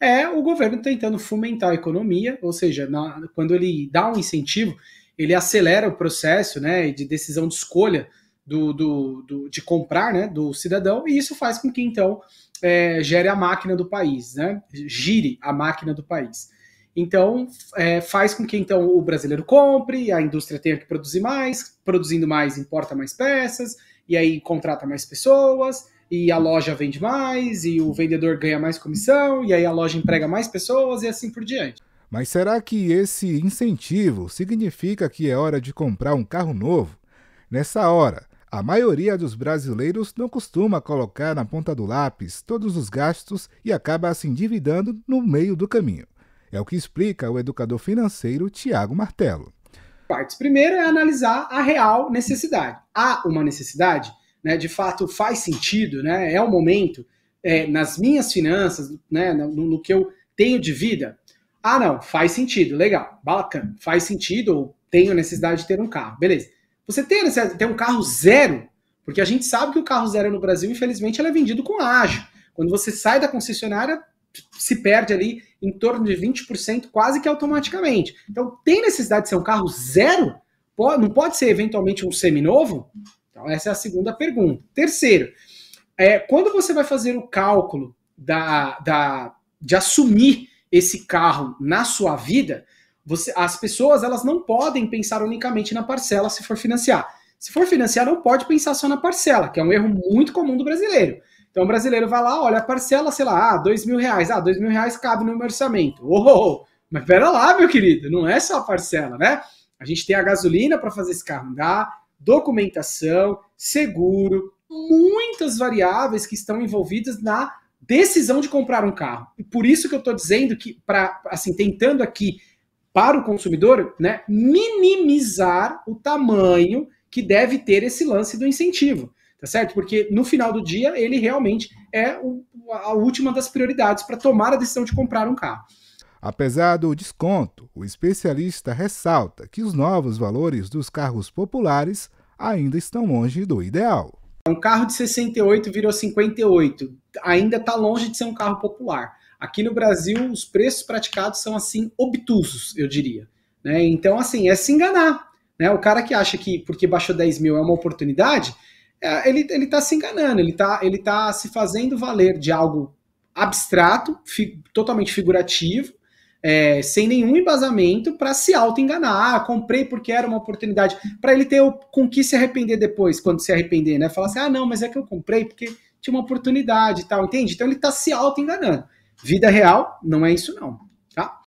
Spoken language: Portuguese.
é o governo tentando fomentar a economia, ou seja, na, quando ele dá um incentivo, ele acelera o processo né, de decisão de escolha do, do, do de comprar né, do cidadão, e isso faz com que, então, é, gere a máquina do país, né, gire a máquina do país. Então, é, faz com que então o brasileiro compre, a indústria tenha que produzir mais, produzindo mais, importa mais peças, e aí contrata mais pessoas, e a loja vende mais, e o vendedor ganha mais comissão, e aí a loja emprega mais pessoas e assim por diante. Mas será que esse incentivo significa que é hora de comprar um carro novo? Nessa hora, a maioria dos brasileiros não costuma colocar na ponta do lápis todos os gastos e acaba se endividando no meio do caminho. É o que explica o educador financeiro Tiago Martelo. Partes primeiro é analisar a real necessidade. Há uma necessidade? né, de fato faz sentido, né, é o momento, é, nas minhas finanças, né, no, no, que eu tenho de vida, ah, não, faz sentido, legal, bacana, faz sentido, ou tenho necessidade de ter um carro, beleza. Você tem a necessidade de ter um carro zero, porque a gente sabe que o carro zero no Brasil, infelizmente, ele é vendido com ágio. Quando você sai da concessionária, se perde ali em torno de 20% quase que automaticamente. Então, tem necessidade de ser um carro zero? Não pode ser eventualmente um seminovo? Então, essa é a segunda pergunta. Terceiro, é, quando você vai fazer o cálculo da, da, de assumir esse carro na sua vida, você, as pessoas elas não podem pensar unicamente na parcela se for financiar. Se for financiar, não pode pensar só na parcela, que é um erro muito comum do brasileiro. Então o brasileiro vai lá, olha a parcela, sei lá, ah, dois mil reais, ah, dois mil reais cabe no meu orçamento. Oh, mas pera lá, meu querido, não é só a parcela, né? A gente tem a gasolina para fazer esse carro andar, documentação, seguro, muitas variáveis que estão envolvidas na decisão de comprar um carro. E por isso que eu estou dizendo que, para assim, tentando aqui para o consumidor, né, minimizar o tamanho que deve ter esse lance do incentivo, tá certo? Porque no final do dia ele realmente é o, a última das prioridades para tomar a decisão de comprar um carro. Apesar do desconto, o especialista ressalta que os novos valores dos carros populares ainda estão longe do ideal. Um carro de 68 virou 58, ainda está longe de ser um carro popular. Aqui no Brasil, os preços praticados são assim obtusos, eu diria. Né? Então, assim, é se enganar. Né? O cara que acha que porque baixou 10 mil é uma oportunidade, é, ele está se enganando, ele está ele tá se fazendo valer de algo abstrato, fi, totalmente figurativo, é, sem nenhum embasamento para se auto-enganar. Ah, comprei porque era uma oportunidade. Para ele ter o, com que se arrepender depois, quando se arrepender, né? Falar assim: ah, não, mas é que eu comprei porque tinha uma oportunidade e tal, entende? Então ele está se auto-enganando. Vida real não é isso, não, tá?